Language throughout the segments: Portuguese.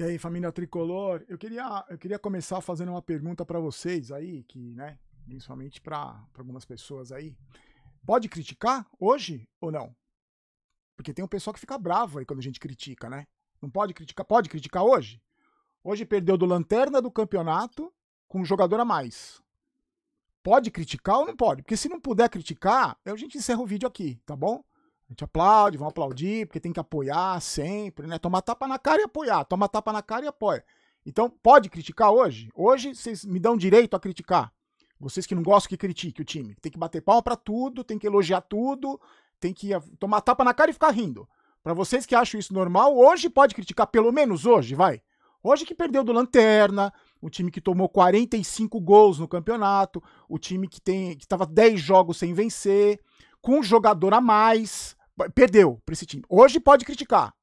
E aí, família tricolor, eu queria, eu queria começar fazendo uma pergunta para vocês aí, que, né, principalmente para algumas pessoas aí. Pode criticar hoje ou não? Porque tem um pessoal que fica bravo aí quando a gente critica, né? Não pode criticar, pode criticar hoje? Hoje perdeu do lanterna do campeonato com um jogador a mais. Pode criticar ou não pode? Porque se não puder criticar, a gente encerra o vídeo aqui, tá bom? A gente aplaude, vão aplaudir, porque tem que apoiar sempre, né? Tomar tapa na cara e apoiar, tomar tapa na cara e apoia. Então, pode criticar hoje? Hoje vocês me dão direito a criticar. Vocês que não gostam que critique o time. Tem que bater palma para tudo, tem que elogiar tudo, tem que tomar tapa na cara e ficar rindo. Para vocês que acham isso normal, hoje pode criticar, pelo menos hoje, vai. Hoje que perdeu do Lanterna, o time que tomou 45 gols no campeonato, o time que tem que estava 10 jogos sem vencer, com um jogador a mais, perdeu para esse time. Hoje pode criticar.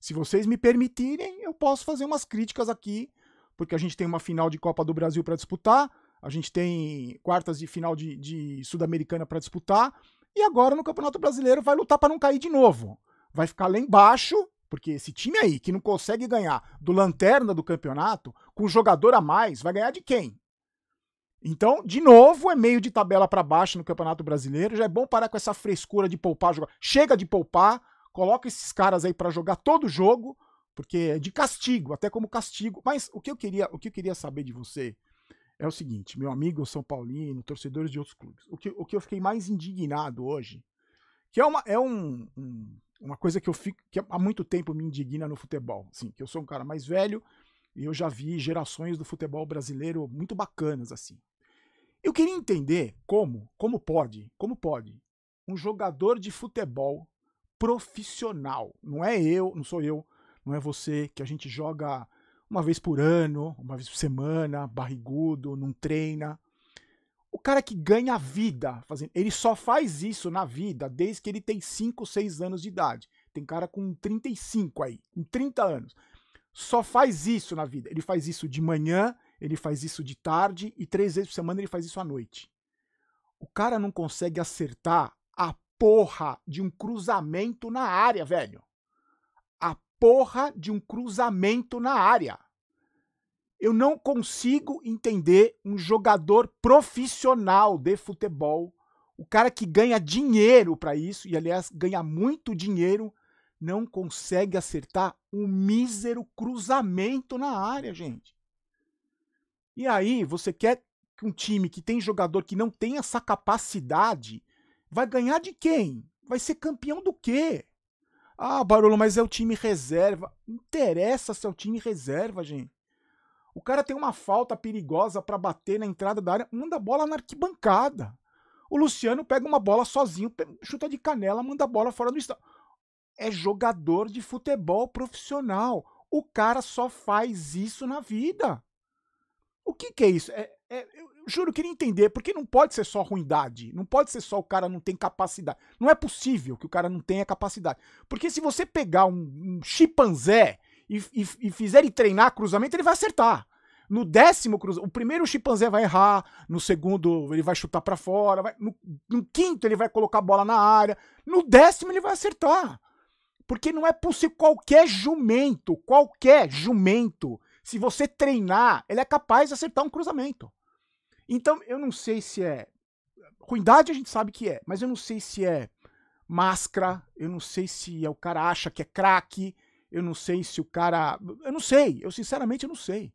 Se vocês me permitirem, eu posso fazer umas críticas aqui, porque a gente tem uma final de Copa do Brasil para disputar, a gente tem quartas de final de, de Sul-Americana para disputar, e agora no Campeonato Brasileiro vai lutar para não cair de novo. Vai ficar lá embaixo, porque esse time aí que não consegue ganhar do lanterna do campeonato, com jogador a mais, vai ganhar de quem? Então, de novo, é meio de tabela para baixo no Campeonato Brasileiro. Já é bom parar com essa frescura de poupar, jogar. Chega de poupar, coloca esses caras aí para jogar todo jogo, porque é de castigo, até como castigo. Mas o que eu queria, o que eu queria saber de você é o seguinte, meu amigo São Paulino, torcedores de outros clubes. O que, o que eu fiquei mais indignado hoje, que é uma, é um, um uma coisa que eu fico que há muito tempo me indigna no futebol, Sim, que eu sou um cara mais velho e eu já vi gerações do futebol brasileiro muito bacanas assim. Eu queria entender como, como pode, como pode um jogador de futebol profissional, não é eu, não sou eu, não é você que a gente joga uma vez por ano, uma vez por semana, barrigudo, não treina. O cara que ganha a vida fazendo, ele só faz isso na vida desde que ele tem 5, 6 anos de idade. Tem cara com 35 aí, com 30 anos. Só faz isso na vida. Ele faz isso de manhã, ele faz isso de tarde e três vezes por semana ele faz isso à noite. O cara não consegue acertar a porra de um cruzamento na área, velho. A porra de um cruzamento na área. Eu não consigo entender um jogador profissional de futebol, o cara que ganha dinheiro para isso, e aliás ganha muito dinheiro, não consegue acertar um mísero cruzamento na área, gente. E aí você quer um time que tem jogador que não tem essa capacidade, vai ganhar de quem? Vai ser campeão do quê? Ah, Barolo, mas é o time reserva. Interessa se é o time reserva, gente. O cara tem uma falta perigosa para bater na entrada da área, manda a bola na arquibancada. O Luciano pega uma bola sozinho, chuta de canela, manda a bola fora do estádio. É jogador de futebol profissional. O cara só faz isso na vida. O que, que é isso? É, é, eu juro, eu queria entender, porque não pode ser só ruindade, não pode ser só o cara não tem capacidade. Não é possível que o cara não tenha capacidade. Porque se você pegar um, um chimpanzé e, e, e fizer ele treinar cruzamento, ele vai acertar. No décimo cruzamento, o primeiro chimpanzé vai errar, no segundo ele vai chutar para fora, vai, no, no, quinto ele vai colocar a bola na área, no décimo ele vai acertar. Porque não é possível qualquer jumento, qualquer jumento se você treinar, ele é capaz de acertar um cruzamento. Então, eu não sei se é. Ruindade a gente sabe que é, mas eu não sei se é máscara, eu não sei se é o cara acha que é craque, eu não sei se o cara. Eu não sei, eu sinceramente não sei.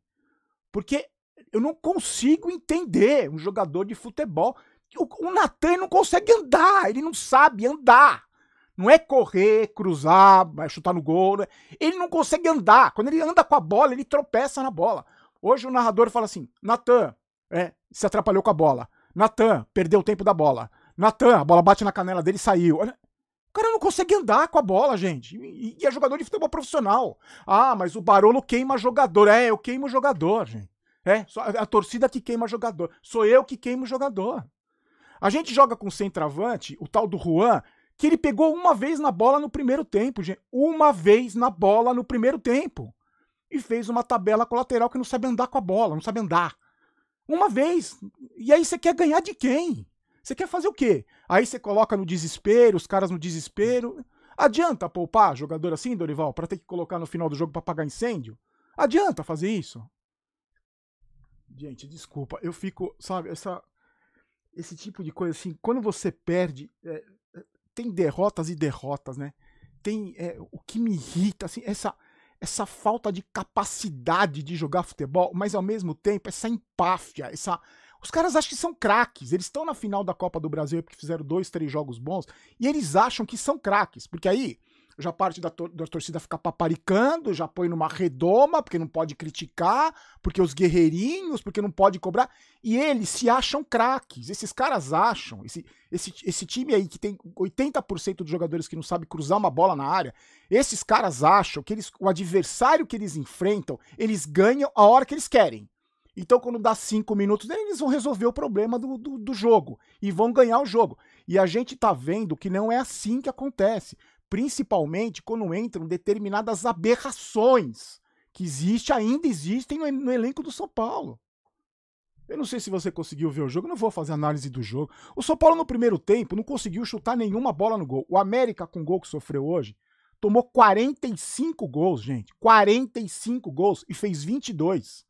Porque eu não consigo entender um jogador de futebol. O, o Natan não consegue andar, ele não sabe andar. Não é correr, cruzar, é chutar no gol. Né? Ele não consegue andar. Quando ele anda com a bola, ele tropeça na bola. Hoje o narrador fala assim: Natan é, se atrapalhou com a bola. Natan perdeu o tempo da bola. Natan, a bola bate na canela dele e saiu. O cara não consegue andar com a bola, gente. E, e é jogador de futebol profissional. Ah, mas o Barolo queima jogador. É, eu queimo jogador, gente. É, a torcida que queima jogador. Sou eu que queimo jogador. A gente joga com centroavante, o tal do Juan, que ele pegou uma vez na bola no primeiro tempo, gente. Uma vez na bola no primeiro tempo. E fez uma tabela colateral que não sabe andar com a bola, não sabe andar. Uma vez. E aí você quer ganhar de quem? Você quer fazer o quê? Aí você coloca no desespero, os caras no desespero. Adianta poupar jogador assim, Dorival, para ter que colocar no final do jogo para apagar incêndio? Adianta fazer isso? Gente, desculpa, eu fico, sabe, essa esse tipo de coisa assim, quando você perde, é tem derrotas e derrotas, né? Tem é, o que me irrita, assim, essa, essa falta de capacidade de jogar futebol, mas ao mesmo tempo essa empáfia, essa. Os caras acham que são craques. Eles estão na final da Copa do Brasil porque fizeram dois, três jogos bons e eles acham que são craques. Porque aí já parte da, tor da torcida fica paparicando, já põe numa redoma, porque não pode criticar, porque os guerreirinhos, porque não pode cobrar. E eles se acham craques. Esses caras acham, esse, esse, esse time aí que tem 80% dos jogadores que não sabe cruzar uma bola na área, esses caras acham que eles, o adversário que eles enfrentam, eles ganham a hora que eles querem. Então, quando dá cinco minutos, eles vão resolver o problema do, do, do, jogo e vão ganhar o jogo. E a gente tá vendo que não é assim que acontece principalmente quando entram determinadas aberrações que existe, ainda existem no elenco do São Paulo. Eu não sei se você conseguiu ver o jogo, não vou fazer análise do jogo. O São Paulo no primeiro tempo não conseguiu chutar nenhuma bola no gol. O América com o gol que sofreu hoje tomou 45 gols, gente. 45 gols e fez 22.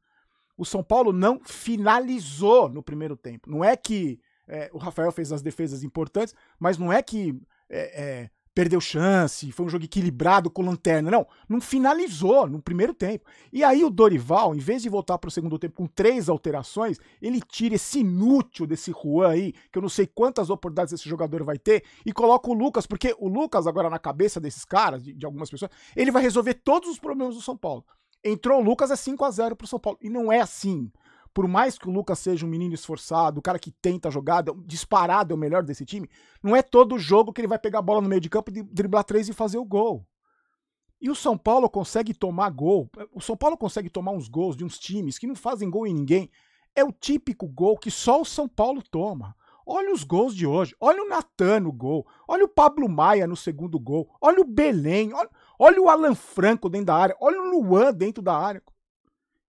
O São Paulo não finalizou no primeiro tempo. Não é que é, o Rafael fez as defesas importantes, mas não é que é, é, perdeu chance, foi um jogo equilibrado com lanterna. Não, não finalizou no primeiro tempo. E aí o Dorival, em vez de voltar para o segundo tempo com três alterações, ele tira esse inútil desse Juan aí, que eu não sei quantas oportunidades esse jogador vai ter, e coloca o Lucas, porque o Lucas, agora na cabeça desses caras, de, de algumas pessoas, ele vai resolver todos os problemas do São Paulo. Entrou o Lucas, é 5 a 0 para o São Paulo. E não é assim por mais que o Lucas seja um menino esforçado, o cara que tenta a jogada, é disparado é o melhor desse time, não é todo jogo que ele vai pegar a bola no meio de campo, driblar três e fazer o gol. E o São Paulo consegue tomar gol. O São Paulo consegue tomar uns gols de uns times que não fazem gol em ninguém. É o típico gol que só o São Paulo toma. Olha os gols de hoje. Olha o Natan no gol. Olha o Pablo Maia no segundo gol. Olha o Belém. Olha, olha o Alan Franco dentro da área. Olha o Luan dentro da área.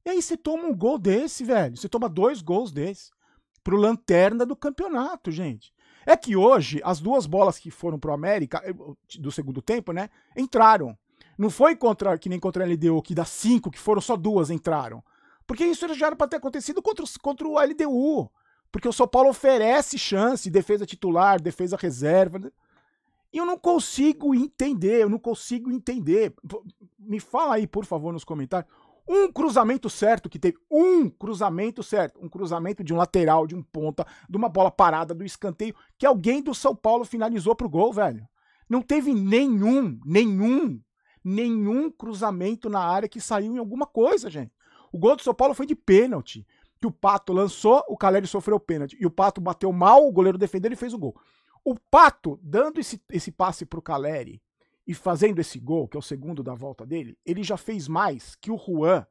E aí você toma um gol desse, velho. Você toma dois gols desse. Pro lanterna do campeonato, gente. É que hoje, as duas bolas que foram pro América, eh, do segundo tempo, né? Entraram. Não foi contra, que nem contra a LDU, que das cinco que foram, só duas entraram. Porque isso já era pra ter acontecido contra, contra o LDU. Porque o São Paulo oferece chance, defesa titular, defesa reserva. Né. E eu não consigo entender, eu não consigo entender. Me fala aí, por favor, nos comentários um cruzamento certo que teve. Um cruzamento certo. Um cruzamento de um lateral, de um ponta, de uma bola parada, do escanteio, que alguém do São Paulo finalizou pro gol, velho. Não teve nenhum, nenhum, nenhum cruzamento na área que saiu em alguma coisa, gente. O gol do São Paulo foi de pênalti. Que o Pato lançou, o Caleri sofreu o pênalti. E o Pato bateu mal, o goleiro defendeu e fez o gol. O Pato, dando esse, esse passe pro Caleri, e fazendo esse gol, que é o segundo da volta dele, ele já fez mais que o Juan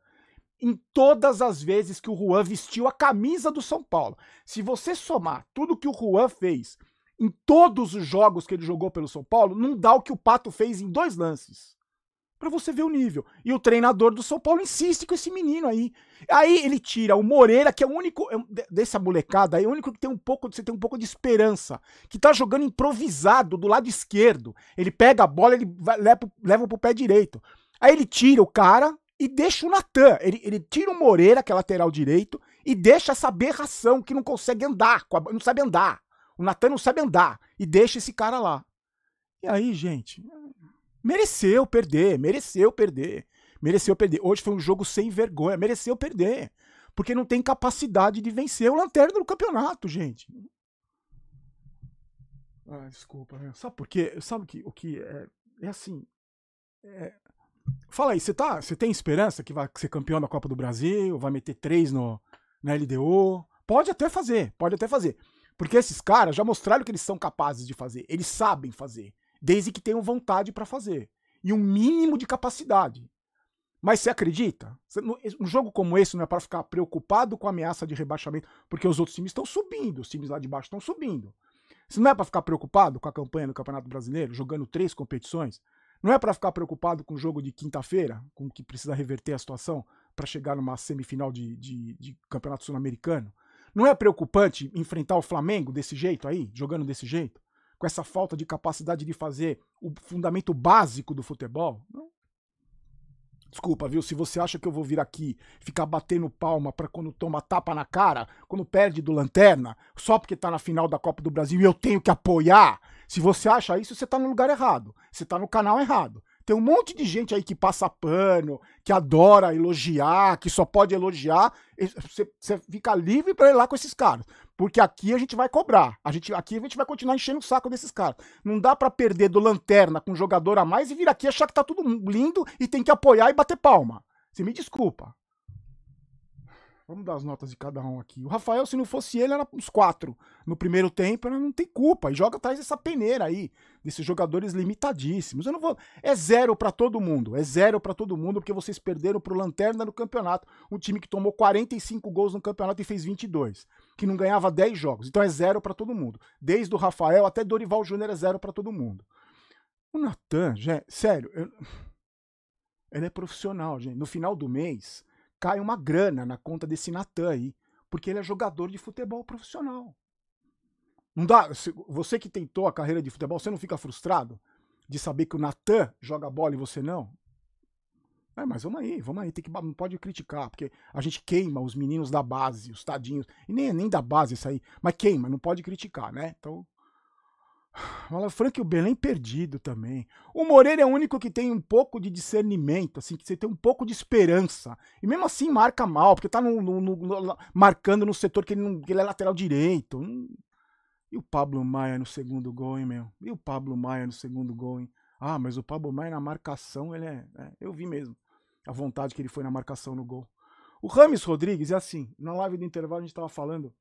em todas as vezes que o Juan vestiu a camisa do São Paulo. Se você somar tudo que o Juan fez em todos os jogos que ele jogou pelo São Paulo, não dá o que o Pato fez em dois lances para você ver o nível. E o treinador do São Paulo insiste com esse menino aí. Aí ele tira o Moreira, que é o único é dessa molecada, é o único que tem um pouco, você tem um pouco de esperança, que tá jogando improvisado do lado esquerdo. Ele pega a bola, ele vai, leva, leva pro pé direito. Aí ele tira o cara e deixa o Natan. Ele, ele tira o Moreira, que é lateral direito, e deixa essa aberração que não consegue andar, não sabe andar. O Natan não sabe andar e deixa esse cara lá. E aí, gente, Mereceu perder, mereceu perder. Mereceu perder. Hoje foi um jogo sem vergonha, mereceu perder. Porque não tem capacidade de vencer o lanterna do campeonato, gente. Ah, desculpa. Né? Sabe por quê? Sabe que, o que é? É assim. É... Fala aí, você tá, você tem esperança que vai ser campeão da Copa do Brasil, vai meter três no, na LDO? Pode até fazer, pode até fazer. Porque esses caras já mostraram que eles são capazes de fazer. Eles sabem fazer desde que tenham vontade para fazer e um mínimo de capacidade. Mas você acredita? Um jogo como esse não é para ficar preocupado com a ameaça de rebaixamento, porque os outros times estão subindo, os times lá de baixo estão subindo. Você não é para ficar preocupado com a campanha do Campeonato Brasileiro, jogando três competições. Não é para ficar preocupado com o jogo de quinta-feira, com que precisa reverter a situação para chegar numa semifinal de, de, de Campeonato Sul-Americano. Não é preocupante enfrentar o Flamengo desse jeito aí, jogando desse jeito? com essa falta de capacidade de fazer o fundamento básico do futebol? Não. Desculpa, viu? Se você acha que eu vou vir aqui ficar batendo palma para quando toma tapa na cara, quando perde do Lanterna, só porque tá na final da Copa do Brasil e eu tenho que apoiar, se você acha isso, você tá no lugar errado. Você tá no canal errado. Tem um monte de gente aí que passa pano, que adora elogiar, que só pode elogiar. Você, fica livre para ir lá com esses caras. Porque aqui a gente vai cobrar. A gente, aqui a gente vai continuar enchendo o saco desses caras. Não dá para perder do lanterna com um jogador a mais e vir aqui achar que tá tudo lindo e tem que apoiar e bater palma. Você me desculpa. Vamos dar as notas de cada um aqui. O Rafael, se não fosse ele, era uns quatro no primeiro tempo. Né? Não tem culpa. E joga atrás dessa peneira aí, desses jogadores limitadíssimos. Eu não vou. É zero para todo mundo. É zero para todo mundo, porque vocês perderam pro Lanterna no campeonato. Um time que tomou 45 gols no campeonato e fez 22. Que não ganhava 10 jogos. Então é zero para todo mundo. Desde o Rafael até Dorival Júnior é zero para todo mundo. O Natan, sério, eu... ele é profissional, gente. No final do mês cai uma grana na conta desse Natan aí, porque ele é jogador de futebol profissional. Não dá, você que tentou a carreira de futebol, você não fica frustrado de saber que o Natan joga bola e você não? É, mas vamos aí, vamos aí, tem que, não pode criticar, porque a gente queima os meninos da base, os tadinhos, e nem, nem da base isso aí, mas queima, não pode criticar, né? Então, Malafranco e o Belém perdido também. O Moreira é o único que tem um pouco de discernimento, assim, que você tem um pouco de esperança. E mesmo assim marca mal, porque tá no, no, no, marcando no setor que ele, não, que ele é lateral direito. Hum. E o Pablo Maia no segundo gol, hein, meu? E o Pablo Maia no segundo gol, hein? Ah, mas o Pablo Maia na marcação, ele é, é eu vi mesmo a vontade que ele foi na marcação no gol. O Rames Rodrigues é assim, na live do intervalo a gente tava falando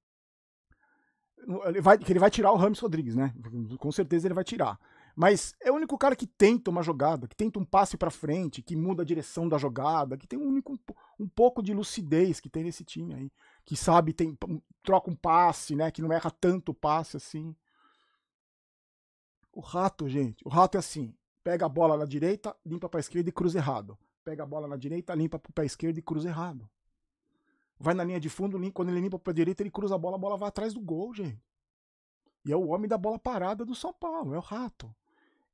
ele vai, que ele vai tirar o Rames Rodrigues, né? Com certeza ele vai tirar. Mas é o único cara que tenta uma jogada, que tenta um passe para frente, que muda a direção da jogada, que tem um único um, pouco de lucidez que tem nesse time aí, que sabe tem troca um passe, né? Que não erra tanto passe assim. O rato, gente, o rato é assim: pega a bola na direita, limpa para esquerda e cruza errado. Pega a bola na direita, limpa para pé esquerdo e cruza errado vai na linha de fundo, quando ele limpa a direita, ele cruza a bola, a bola vai atrás do gol, gente. E é o homem da bola parada do São Paulo, é o rato.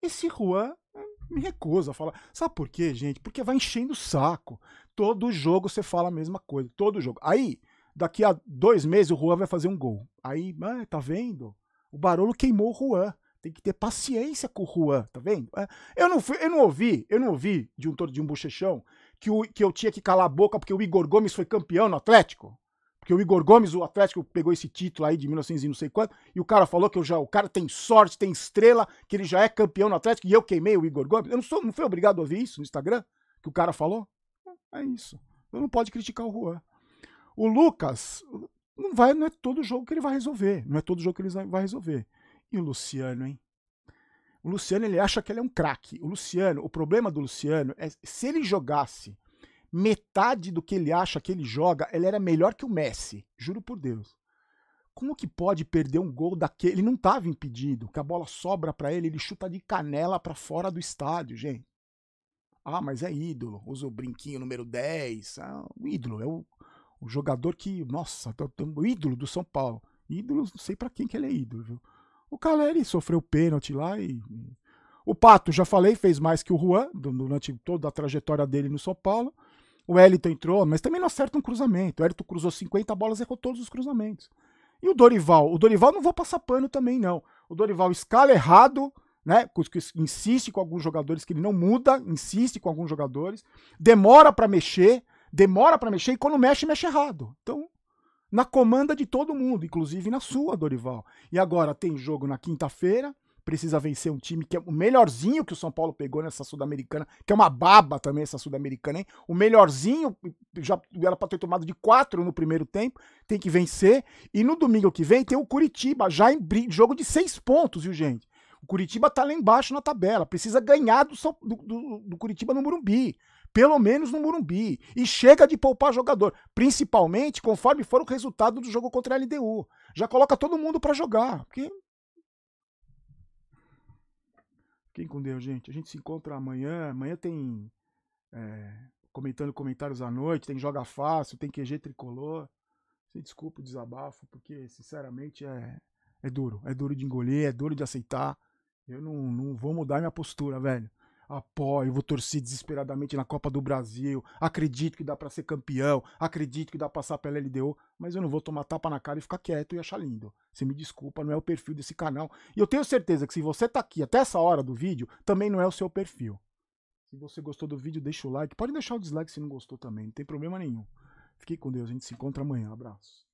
Esse Juan hum, me recusa a falar. Sabe por quê, gente? Porque vai enchendo o saco. Todo jogo você fala a mesma coisa. Todo jogo. Aí, daqui a dois meses, o Juan vai fazer um gol. Aí, ah, tá vendo? O Barolo queimou o Juan. Tem que ter paciência com o Juan, tá vendo? É, eu não, fui, eu não ouvi, eu não ouvi de um de um bochechão que, o, que eu tinha que calar a boca porque o Igor Gomes foi campeão no Atlético? Porque o Igor Gomes, o Atlético, pegou esse título aí de 1900 e não sei quanto, e o cara falou que eu já, o cara tem sorte, tem estrela, que ele já é campeão no Atlético, e eu queimei o Igor Gomes. Eu não, sou, não fui obrigado a ouvir isso no Instagram, que o cara falou? É isso. Eu não pode criticar o Juan. O Lucas, não, vai, não é todo jogo que ele vai resolver. Não é todo jogo que ele vai resolver. E o Luciano, hein? O Luciano ele acha que ele é um craque. O Luciano, o problema do Luciano é se ele jogasse metade do que ele acha que ele joga, ele era melhor que o Messi. Juro por Deus. Como que pode perder um gol daquele? Ele não estava impedido, que a bola sobra para ele, ele chuta de canela para fora do estádio, gente. Ah, mas é ídolo. Usa o brinquinho número 10. Ah, o ídolo é o, o jogador que, nossa, tá, tá, o ídolo do São Paulo. Ídolo, não sei para quem que ele é ídolo, viu? O Caleri sofreu pênalti lá e. O Pato, já falei, fez mais que o Juan durante toda a trajetória dele no São Paulo. O Elito entrou, mas também não acerta um cruzamento. O Elito cruzou 50 bolas e errou todos os cruzamentos. E o Dorival? O Dorival não vou passar pano também, não. O Dorival escala errado, né? Insiste com alguns jogadores que ele não muda, insiste com alguns jogadores, demora para mexer, demora para mexer e quando mexe, mexe errado. Então, na comanda de todo mundo, inclusive na sua, Dorival. E agora tem jogo na quinta-feira, precisa vencer um time que é o melhorzinho que o São Paulo pegou nessa Sul-Americana, que é uma baba também essa Sul-Americana, hein? O melhorzinho já era para ter tomado de quatro no primeiro tempo, tem que vencer. E no domingo que vem tem o Curitiba, já em jogo de seis pontos, viu, gente? O Curitiba tá lá embaixo na tabela, precisa ganhar do, do, do Curitiba no Murumbi pelo menos no Murumbi. E chega de poupar jogador, principalmente conforme for o resultado do jogo contra a LDU. Já coloca todo mundo para jogar. Porque... Fiquem com Deus, gente. A gente se encontra amanhã. Amanhã tem é, comentando comentários à noite, tem joga fácil, tem QG tricolor. desculpa o desabafo, porque sinceramente é, é duro. É duro de engolir, é duro de aceitar. Eu não, não vou mudar minha postura, velho apoio, vou torcer desesperadamente na Copa do Brasil, acredito que dá para ser campeão, acredito que dá pra passar pela LDO, mas eu não vou tomar tapa na cara e ficar quieto e achar lindo. Você me desculpa, não é o perfil desse canal. E eu tenho certeza que se você tá aqui até essa hora do vídeo, também não é o seu perfil. Se você gostou do vídeo, deixa o like. Pode deixar o dislike se não gostou também, não tem problema nenhum. Fique com Deus, a gente se encontra amanhã. Abraço.